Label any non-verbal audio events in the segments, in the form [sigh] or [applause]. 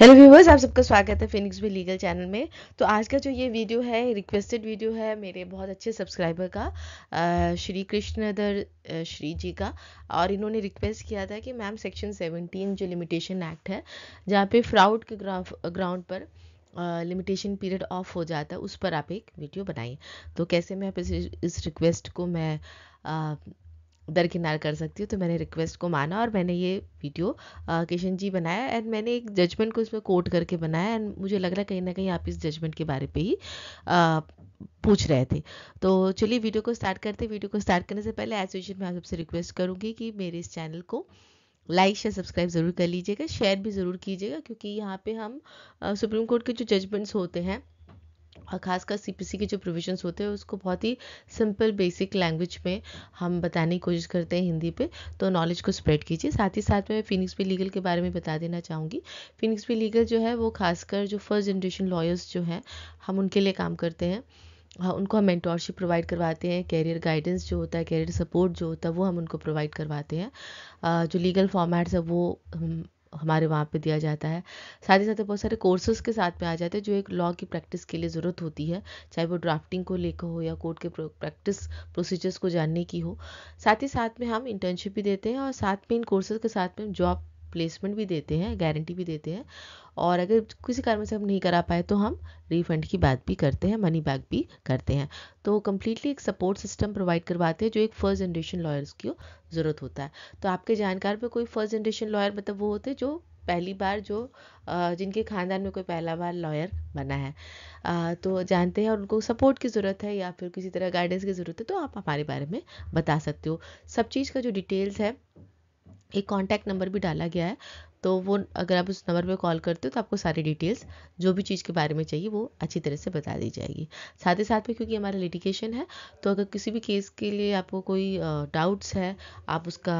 Hello viewers आप सबका स्वागत है फिनिक्स भी लीगल चैनल में तो आज का जो ये वीडियो है रिक्वेस्टेड वीडियो है मेरे बहुत अच्छे सब्सक्राइबर का श्री कृष्णधर श्री जी का और इन्होंने रिक्वेस्ट किया था कि मैम सेक्शन 17 जो लिमिटेशन एक्ट है जहाँ पे फ्राउड के ग्राउंड पर लिमिटेशन पीरियड ऑफ हो जाता है उस पर आप एक वीडियो बनाइए तो कैसे मैं इस, इस रिक्वेस्ट को मैं uh, दरकिनार कर सकती हूँ तो मैंने रिक्वेस्ट को माना और मैंने ये वीडियो किशन जी बनाया एंड मैंने एक जजमेंट को इसमें कोट करके बनाया एंड मुझे लग रहा है कहीं ना कहीं आप इस जजमेंट के बारे पे ही आ, पूछ रहे थे तो चलिए वीडियो को स्टार्ट करते वीडियो को स्टार्ट करने से पहले एसोसिएशन में मैं आप सबसे रिक्वेस्ट करूँगी कि मेरे इस चैनल को लाइक शेयर सब्सक्राइब ज़रूर कर लीजिएगा शेयर भी ज़रूर कीजिएगा क्योंकि यहाँ पे हम सुप्रीम कोर्ट के जो जजमेंट्स होते हैं और ख़ासकर सी के जो प्रोविजंस होते हैं उसको बहुत ही सिंपल बेसिक लैंग्वेज में हम बताने की कोशिश करते हैं हिंदी पे तो नॉलेज को स्प्रेड कीजिए साथ ही साथ में फिनिक्स बी लीगल के बारे में बता देना चाहूँगी फिनिक्स बी लीगल जो है वो खासकर जो फर्स्ट जनरेशन लॉयर्स जो हैं हम उनके लिए काम करते हैं हाँ उनको हम मेंटोरशिप प्रोवाइड करवाते हैं कैरियर गाइडेंस जो होता है कैरियर सपोर्ट जो होता है वो हम उनको प्रोवाइड करवाते हैं जो लीगल फॉर्मेट्स है वो हमारे वहाँ पे दिया जाता है साथ ही साथ बहुत सारे कोर्सेज के साथ में आ जाते हैं जो एक लॉ की प्रैक्टिस के लिए ज़रूरत होती है चाहे वो ड्राफ्टिंग को लेकर हो या कोर्ट के प्रैक्टिस प्रोसीजर्स को जानने की हो साथ ही साथ में हम इंटर्नशिप भी देते हैं और साथ में इन कोर्सेज के साथ में जॉब प्लेसमेंट भी देते हैं गारंटी भी देते हैं और अगर किसी कारण से हम नहीं करा पाए तो हम रिफंड की बात भी करते हैं मनी बैक भी करते हैं तो कम्प्लीटली एक सपोर्ट सिस्टम प्रोवाइड करवाते हैं जो एक फर्स्ट जनरेशन लॉयर्स की ज़रूरत होता है तो आपके जानकार में कोई फर्स्ट जनरेशन लॉयर मतलब वो होते हैं जो पहली बार जो जिनके ख़ानदान में कोई पहला बार लॉयर बना है तो जानते हैं और उनको सपोर्ट की ज़रूरत है या फिर किसी तरह गाइडेंस की ज़रूरत है तो आप हमारे बारे में बता सकते हो सब चीज़ का जो डिटेल्स है एक कॉन्टैक्ट नंबर भी डाला गया है तो वो अगर आप उस नंबर पे कॉल करते हो तो आपको सारी डिटेल्स जो भी चीज़ के बारे में चाहिए वो अच्छी तरह से बता दी जाएगी साथ ही साथ में क्योंकि हमारा लिटिगेशन है तो अगर किसी भी केस के लिए आपको कोई डाउट्स है आप उसका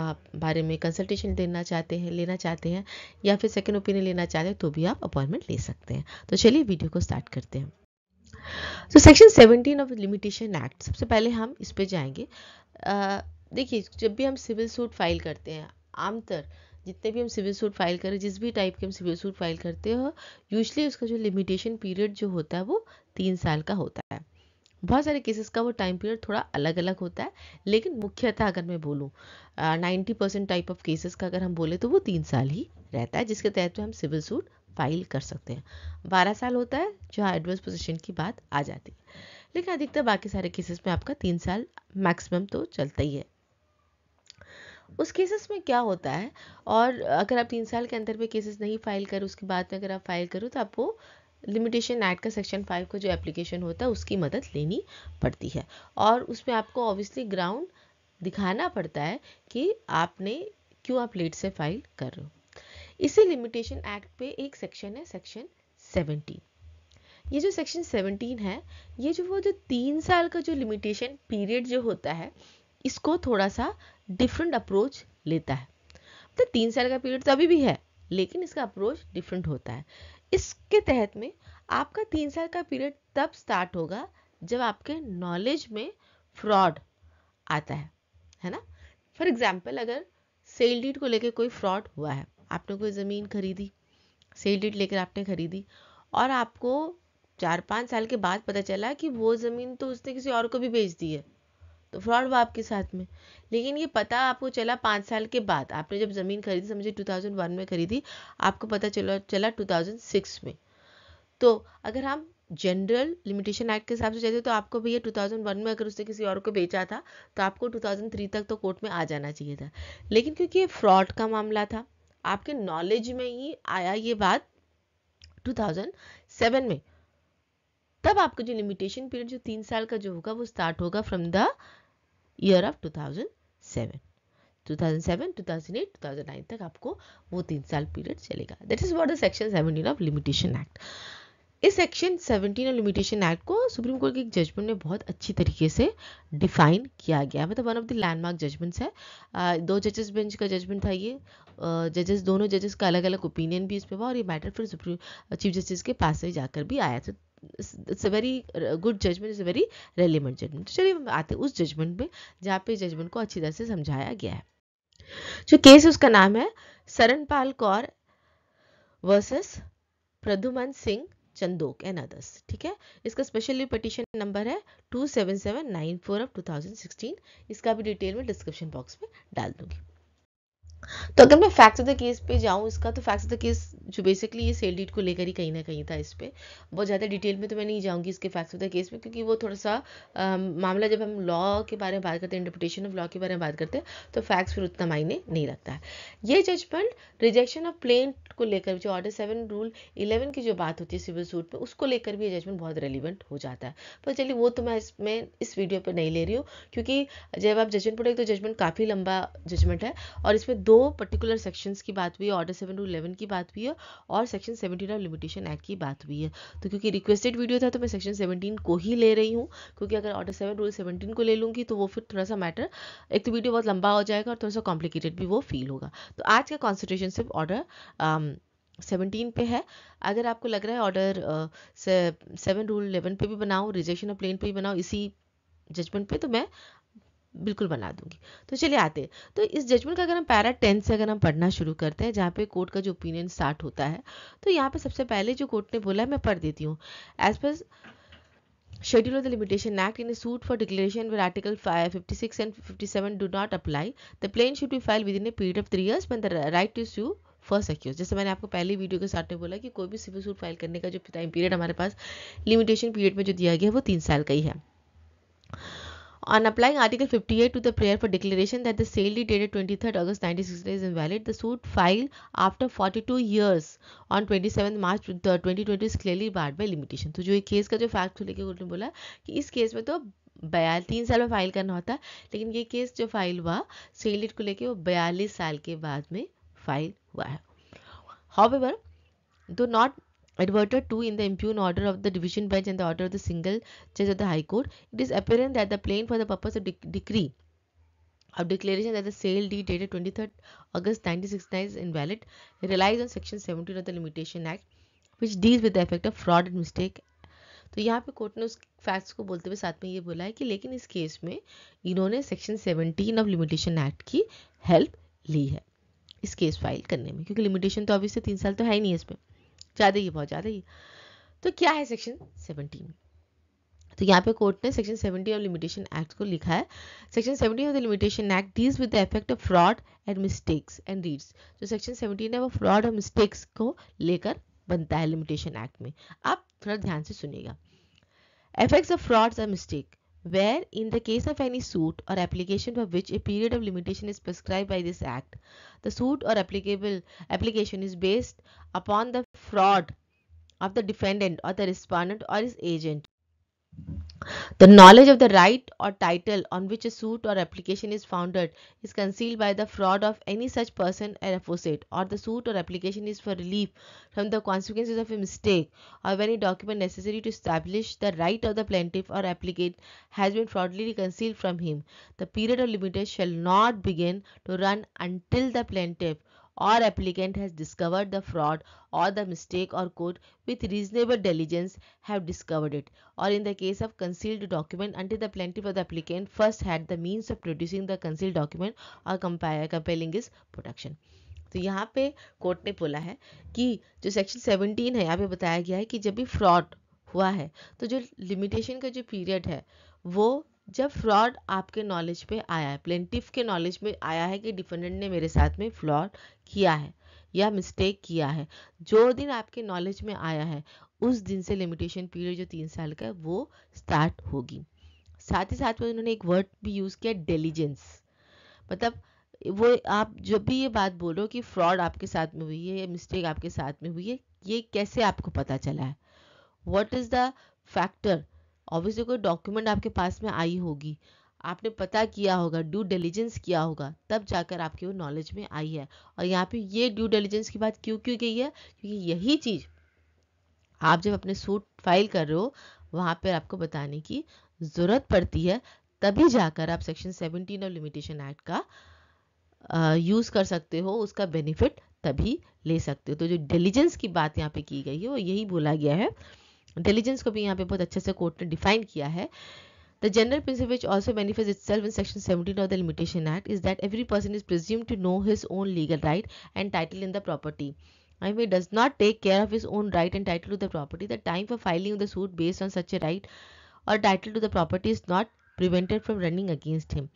बारे में कंसल्टेशन देना चाहते हैं लेना चाहते हैं या फिर सेकेंड ओपिनियन लेना चाहते हैं तो भी आप अपॉइंटमेंट ले सकते हैं तो चलिए वीडियो को स्टार्ट करते हैं तो section seventeen of limitation act सबसे पहले हम इस पर जाएंगे देखिए जब भी हम सिविल सूट फाइल करते हैं आमतौर जितने भी हम सिविल सूट फाइल करें जिस भी टाइप के हम सिविल सूट फाइल करते हो यूजली उसका जो लिमिटेशन पीरियड जो होता है वो तीन साल का होता है बहुत सारे केसेस का वो टाइम पीरियड थोड़ा अलग अलग होता है लेकिन मुख्यतः अगर मैं बोलूँ ninety percent type of cases का अगर हम बोले तो वो तीन साल ही रहता है जिसके तहत हम सिविल सूट फाइल कर सकते हैं बारह साल होता है जहाँ एडवर्स पोजिशन की बात आ जाती है लेकिन अधिकतर बाकी सारे केसेस में आपका तीन साल मैक्सिमम तो चलता ही है उस केसेस में क्या होता है और अगर आप तीन साल के अंदर में केसेस नहीं फाइल करो उसके बाद में अगर आप फाइल करो तो आपको लिमिटेशन एक्ट का सेक्शन फाइव का जो एप्लीकेशन होता है उसकी मदद लेनी पड़ती है और उसमें आपको ऑब्वियसली ग्राउंड दिखाना पड़ता है कि आपने क्यों आप लेट से फाइल कर रहे हो इसी लिमिटेशन एक्ट पे एक सेक्शन है सेक्शन सेवनटीन ये जो सेक्शन 17 है ये जो वो जो तीन साल का जो लिमिटेशन पीरियड जो होता है इसको थोड़ा सा डिफरेंट अप्रोच लेता है तो तीन साल का पीरियड तो अभी भी है लेकिन इसका अप्रोच डिफरेंट होता है इसके तहत में आपका तीन साल का पीरियड तब स्टार्ट होगा जब आपके नॉलेज में फ्रॉड आता है है ना फॉर एग्जाम्पल अगर सेल डीड को लेकर कोई फ्रॉड हुआ है आपने कोई ज़मीन खरीदी सेल डीड लेकर आपने खरीदी और आपको चार पाँच साल के बाद पता चला कि वो ज़मीन तो उसने किसी और को भी बेच दी है फ्रॉड हुआ आपके साथ में लेकिन ये पता आपको चला पाँच साल के बाद आपने जब ज़मीन खरीदी समझिए 2001 में खरीदी आपको पता चला चला 2006 में तो अगर हम जनरल लिमिटेशन एक्ट के हिसाब से चाहिए तो आपको भैया 2001 में अगर उसने किसी और को बेचा था तो आपको 2003 तक तो कोर्ट में आ जाना चाहिए था लेकिन क्योंकि ये फ्रॉड का मामला था आपके नॉलेज में ही आया ये बात 2007 में तब आपका जो लिमिटेशन पीरियड जो तीन साल का जो होगा वो स्टार्ट होगा फ्रॉम द ईयर ऑफ 2007 2007 2008 2009 तक आपको वो तीन साल पीरियड चलेगा that is what the section 17 of limitation act इस सेक्शन 17 और लिमिटेशन एक्ट को सुप्रीम कोर्ट के एक जजमेंट में बहुत अच्छी तरीके से डिफाइन किया गया मतलब one of the landmark judgments है दो जजेस बेंच का जजमेंट था ये जजेस दोनों जजेस का अलग अलग ओपिनियन भी इस पर हुआ और ये मैटर फिर सुप्रीम चीफ जस्टिस के पास से जाकर भी आया था तो it's a very good judgment is a very relevant judgment चलिए हम आते हैं उस जजमेंट में जहाँ पे जजमेंट को अच्छी तरह से समझाया गया है जो केस उसका नाम है Saranpal Kaur versus Pradyuman Singh Chandhok and others ठीक है इसका स्पेशली पटिशन नंबर है 27794 ऑफ 2016 इसका भी डिटेल में डिस्क्रिप्शन बॉक्स में डाल दूंगी तो अगर मैं फैक्ट्स ऑफ द केस पे जाऊँ इसका तो फैक्ट्स ऑफ द केस जो बेसिकली ये सेल डीट को लेकर ही कहीं ना कहीं था इस पर बहुत ज़्यादा डिटेल में तो मैं नहीं जाऊँगी इसके फैक्ट्स ऑफ द केस में क्योंकि वो थोड़ा सा आ, मामला जब हम लॉ के बारे में बात करते हैं इंटरप्रिटेशन ऑफ लॉ के बारे में बात करते हैं तो फैक्ट्स फिर उतना मायने नहीं रखता है ये जजमेंट रिजेक्शन ऑफ प्लेन को लेकर जो ऑर्डर सेवन रूल इलेवन की जो बात होती है सिविल सूट में उसको लेकर भी ये जजमेंट बहुत रेलिवेंट हो जाता है पर चलिए वो तो मैं इसमें इस वीडियो पर नहीं ले रही हूँ क्योंकि जब आप जजमेंट पढ़ेंगे तो जजमेंट काफ़ी लंबा जजमेंट है और इसमें दो पर्टिकुलर सेक्शंस की बात हुई है ऑर्डर सेवन टू इलेवन की बात हुई है और section seventeen of limitation act की बात हुई है तो क्योंकि रिक्वेस्टेड वीडियो था तो मैं सेक्शन सेवनटीन को ही ले रही हूँ क्योंकि अगर ऑर्डर सेवन रूल सेवनटीन को ले लूँगी तो वो फिर थोड़ा सा मैटर एक तो वीडियो बहुत लंबा हो जाएगा और थोड़ा सा कॉम्प्लिकेटेड भी वो फील होगा तो आज का कॉन्सेंट्रेशन सिर्फ ऑर्डर सेवनटीन um, पे है अगर आपको लग रहा है ऑर्डर सेवन रूल इलेवन पे भी बनाऊँ रिजेक्शन ऑफ प्लेन पे भी बनाऊँ इसी जजमेंट पे तो मैं बिल्कुल बना दूंगी तो चलिए आते हैं तो इस जजमेंट का अगर हम पैरा टेंथ से अगर हम पढ़ना शुरू करते हैं जहाँ पे कोर्ट का जो ओपिनियन स्टार्ट होता है तो यहाँ पे सबसे पहले जो कोर्ट ने बोला है मैं पढ़ देती हूँ as per schedule of the limitation act in suit for a suit article fifty six and fifty seven do not not the plaint should be file within a period of three years when the right to sue first accrues जैसे मैंने आपको पहले video के साथ में बोला कि कोई भी सिविल सूट फाइल करने का जो टाइम पीरियड हमारे पास लिमिटेशन पीरियड में जो दिया गया है वो तीन साल का ही है On applying Article 58 to the prayer for declaration that the sale date dated 23rd August 1960 is invalid, the suit filed after 42 years on 27th March 2020 is clearly barred by limitation. तो जो ये केस का जो fact लेके court ने बोला कि इस केस में तो बयाल तीन साल में फाइल करना होता है लेकिन ये केस जो फाइल हुआ सेल डेट को लेके वो बयालीस साल के बाद में फाइल हुआ है however not Adverted to in the impugn order of the division bench and the order of the single judge of the High Court, it is apparent that the plain for the purpose of de decree of declaration that the sale deed dated 23rd August 1969 is invalid relies on section 17 of the Limitation Act which deals with the effect of fraud and mistake तो यहाँ पे court ने उस facts को बोलते हुए साथ में ये बोला है कि लेकिन इस केस में इन्होंने सेक्शन 17 ऑफ लिमिटेशन एक्ट की हेल्प ली है इस केस फाइल करने में क्योंकि लिमिटेशन तो अभी से तीन साल तो है ही नहीं इसमें ज़्यादा ही बहुत ज़्यादा ही तो क्या है सेक्शन सेवनटीन तो यहाँ पे कोर्ट ने section seventy of limitation act को लिखा है section seventy of the limitation act deals with the effect of fraud and mistakes and reads जो सेक्शन सेवेंटीन है वो फ्रॉड और मिस्टेक्स को लेकर बनता है लिमिटेशन एक्ट में आप थोड़ा ध्यान से सुनिएगा effects of frauds and mistake where in the case of any suit or application for which a period of limitation is prescribed by this act the suit or applicable application is based upon the fraud of the defendant or the respondent or his agent the knowledge of the right or title on which a suit or application is founded is concealed by the fraud of any such person or aforesaid, or the suit or application is for relief from the consequences of a mistake, or when a document necessary to establish the right of the plaintiff or applicant has been fraudulently concealed from him. The period of limitation shall not begin to run until the plaintiff or applicant has discovered the fraud or the mistake or could with reasonable diligence have discovered it or in the case of concealed document until the plaintiff or the applicant first had the means of producing the concealed document or compelling his production तो यहाँ पे court ने बोला है कि जो section 17 है यहाँ पे बताया गया है कि जब भी फ्रॉड हुआ है तो जो लिमिटेशन का जो पीरियड है वो जब फ्रॉड आपके नॉलेज पे आया है प्लेंटिफ के नॉलेज में आया है कि डिफेंडेंट ने मेरे साथ में फ्रॉड किया है या मिस्टेक किया है जो दिन आपके नॉलेज में आया है उस दिन से लिमिटेशन पीरियड जो तीन साल का है वो स्टार्ट होगी साथ ही साथ में उन्होंने एक वर्ड भी यूज़ किया डेलीजेंस मतलब वो आप जब भी ये बात बोलो कि फ्रॉड आपके साथ में हुई है या मिस्टेक आपके साथ में हुई है ये कैसे आपको पता चला है what is the factor obviously कोई डॉक्यूमेंट आपके पास में आई होगी आपने पता किया होगा ड्यू डेलीजेंस किया होगा तब जाकर आपके वो नॉलेज में आई है और यहाँ पे ये ड्यू डेलीजेंस की बात क्यों क्यों गई है क्योंकि यही चीज़ आप जब अपने सूट फाइल कर रहे हो वहां पर आपको बताने की ज़रूरत पड़ती है तभी जाकर आप सेक्शन 17 ऑफ लिमिटेशन एक्ट का यूज़ कर सकते हो उसका बेनिफिट तभी ले सकते हो तो जो डेलीजेंस की बात यहाँ पे की गई है वो यही बोला गया है इंटेलिजेंस को भी यहाँ पे बहुत अच्छे से कोर्ट ने डिफाइन किया है the general principle which also manifest itself in section seventeen of the limitation act is that every person is presume to know his own legal right and title in the property I may does not take care of his own right and title to the property the time for filing the suit based on such a right और title to the property is not prevented from running against him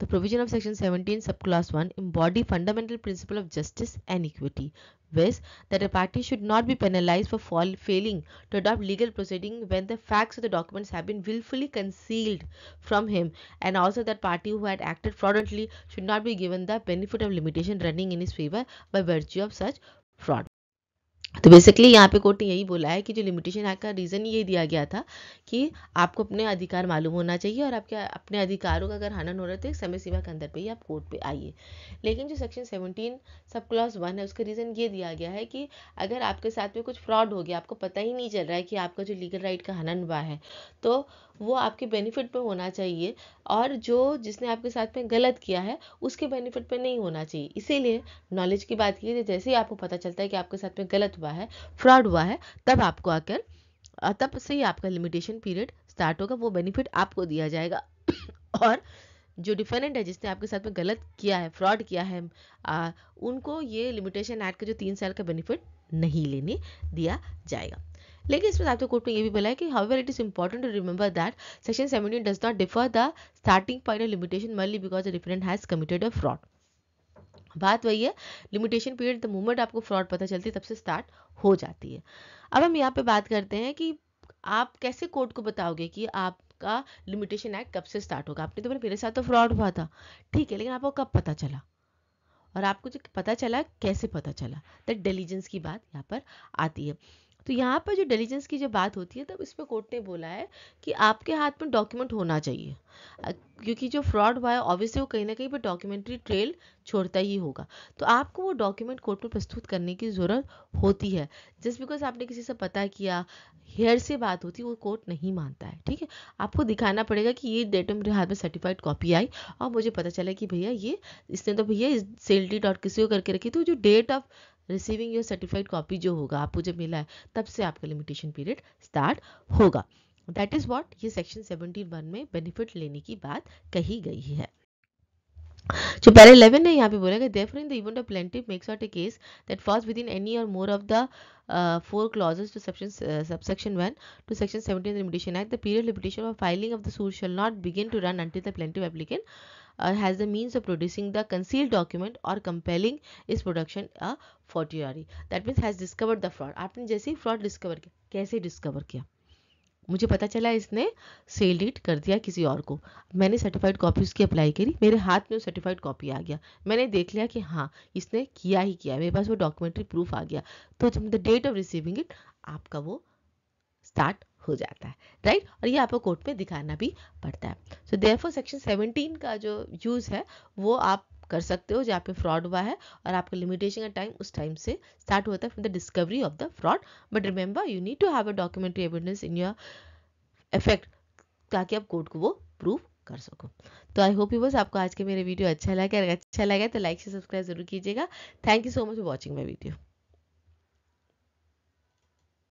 The provision of section 17 subclass 1 embody fundamental principle of justice and equity, viz. that a party should not be penalized for fall, failing to adopt legal proceeding when the facts of the documents have been willfully concealed from him and also that party who had acted fraudulently should not be given the benefit of limitation running in his favor by virtue of such fraud. तो basically यहाँ पे court ने यही बोला है कि जो limitation act का रीज़न ये दिया गया था कि आपको अपने अधिकार मालूम होना चाहिए और आपके अपने अधिकारों का अगर हनन हो रहा है तो समय सीमा के अंदर पे ही आप कोर्ट पे आइए लेकिन जो section seventeen sub clause one है उसका रीज़न ये दिया गया है कि अगर आपके साथ में कुछ फ्रॉड हो गया आपको पता ही नहीं चल रहा है कि आपका जो लीगल राइट का हनन हुआ है तो वो आपके बेनिफिट में होना चाहिए और जो जिसने आपके साथ में गलत किया है उसके बेनिफिट में नहीं होना चाहिए इसीलिए नॉलेज की बात की जैसे ही आपको पता चलता है कि आपके साथ में गलत हुआ है फ्रॉड हुआ है तब आपको आकर तब से ही आपका लिमिटेशन पीरियड स्टार्ट होगा वो बेनिफिट आपको दिया जाएगा [coughs] और जो डिफेंडेंट है जिसने आपके साथ में गलत किया है फ्रॉड किया है आ, उनको ये लिमिटेशन एक्ट का जो तीन साल का बेनिफिट नहीं लेने दिया जाएगा लेकिन इसमें आपके कोर्ट में ये भी बोला है कि how it is important to remember that section seventeen does not defer the starting point of limitation merely because the defendant has committed a fraud बात वही है लिमिटेशन पीरियड द मोमेंट आपको फ्रॉड पता चलती है तब से स्टार्ट हो जाती है अब हम यहाँ पे बात करते हैं कि आप कैसे कोर्ट को बताओगे कि आप आपका लिमिटेशन एक्ट कब से स्टार्ट होगा आपने तो बोला मेरे साथ तो फ्रॉड हुआ था ठीक है लेकिन आपको कब पता चला और आपको जो पता चला कैसे पता चला द डेलीजेंस की बात यहाँ पर आती है तो यहाँ पर जो डेलीजेंस की जो बात होती है तब इस पर कोर्ट ने बोला है कि आपके हाथ में डॉक्यूमेंट होना चाहिए क्योंकि जो फ्रॉड हुआ है ऑब्वियसली वो कहीं ना कहीं पर डॉक्यूमेंट्री ट्रेल छोड़ता ही होगा तो आपको वो डॉक्यूमेंट कोर्ट में प्रस्तुत करने की ज़रूरत होती है जस्ट बिकॉज आपने किसी से पता किया हेयर से बात होती वो कोर्ट नहीं मानता है ठीक है आपको दिखाना पड़ेगा कि ये डेट मेरे हाथ में सर्टिफाइड कॉपी आई और मुझे पता चला कि भैया ये इसने तो भैया सेल डी डॉट किसी को करके रखी थी जो date of receiving your certified copy जो होगा आपको जब मिला है तब से आपका लिमिटेशन पीरियड स्टार्ट होगा दैट इज़ वॉट ये सेक्शन सेवनटीन वन में बेनिफिट लेने की बात कही गई है जो पहले इलेवन है यहाँ पे बोला गया therefore in the event of plaintiff makes out a case that falls within any or more of the four clauses to section sub section one two section 17 limitation the the period limitation of filing of the suit the not begin to run until the plaintiff applicant uh, has the means of producing the concealed document or compelling its production a fortiori that means has discovered the fraud आपने जैसे fraud discover किया कैसे discover किया मुझे पता चला इसने cell डीट कर दिया किसी और को मैंने सर्टिफाइड कॉपी उसकी अप्लाई करी मेरे हाथ में सर्टिफाइड कॉपी आ गया मैंने देख लिया कि हाँ इसने किया ही किया मेरे पास वो डॉक्यूमेंट्री प्रूफ आ गया तो the date of receiving it आपका वो स्टार्ट हो जाता है राइट और ये आपको कोर्ट में दिखाना भी पड़ता है सो देयरफॉर सेक्शन 17 का जो यूज़ है वो आप कर सकते हो जहाँ पे फ्रॉड हुआ है और आपका लिमिटेशन का टाइम उस टाइम से स्टार्ट होता है from the discovery of the fraud but remember you need to have a documentary evidence in your effect ताकि आप कोर्ट को वो प्रूव कर सको तो आई होप यू बस आपको आज के मेरे वीडियो अच्छा लगे अगर अच्छा लगे तो लाइक से सब्सक्राइब जरूर कीजिएगा thank you so much for watching my video